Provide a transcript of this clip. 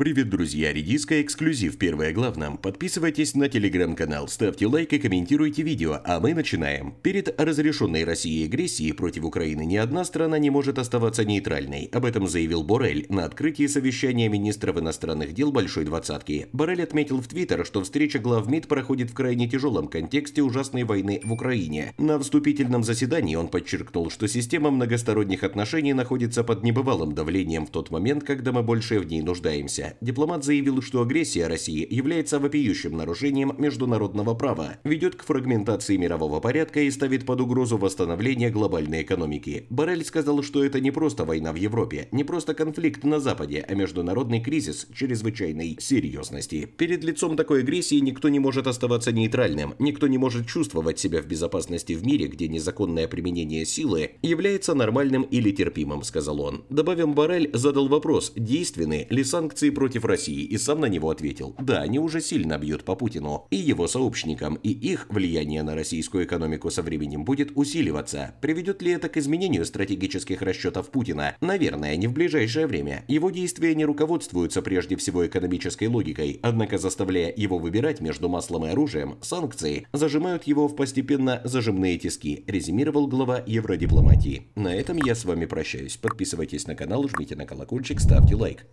Привет, друзья! Редиска эксклюзив. Первое главное. Подписывайтесь на телеграм-канал, ставьте лайк и комментируйте видео, а мы начинаем. Перед разрешенной Россией агрессией против Украины ни одна страна не может оставаться нейтральной. Об этом заявил Борель на открытии совещания министров иностранных дел Большой Двадцатки. Борель отметил в Твиттер, что встреча глав МИД проходит в крайне тяжелом контексте ужасной войны в Украине. На вступительном заседании он подчеркнул, что система многосторонних отношений находится под небывалым давлением в тот момент, когда мы больше в ней нуждаемся. Дипломат заявил, что агрессия России является вопиющим нарушением международного права, ведет к фрагментации мирового порядка и ставит под угрозу восстановление глобальной экономики. Барель сказал, что это не просто война в Европе, не просто конфликт на Западе, а международный кризис чрезвычайной серьезности. Перед лицом такой агрессии никто не может оставаться нейтральным, никто не может чувствовать себя в безопасности в мире, где незаконное применение силы является нормальным или терпимым, сказал он. Добавим, Барель задал вопрос, действенны ли санкции против России и сам на него ответил, да, они уже сильно бьют по Путину и его сообщникам, и их влияние на российскую экономику со временем будет усиливаться. Приведет ли это к изменению стратегических расчетов Путина? Наверное, не в ближайшее время. Его действия не руководствуются прежде всего экономической логикой, однако заставляя его выбирать между маслом и оружием, санкции зажимают его в постепенно зажимные тиски, резюмировал глава евродипломатии. На этом я с вами прощаюсь. Подписывайтесь на канал, жмите на колокольчик, ставьте лайк.